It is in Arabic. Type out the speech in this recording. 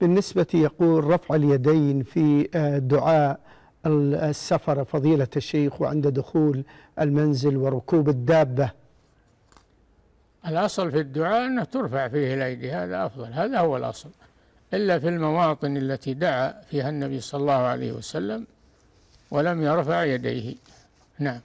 بالنسبة يقول رفع اليدين في آه، دعاء آه، السفر فضيلة الشيخ وعند دخول المنزل وركوب الدابة الأصل في الدعاء أنه ترفع فيه الأيدي هذا أفضل هذا هو الأصل إلا في المواطن التي دعا فيها النبي صلى الله عليه وسلم ولم يرفع يديه نعم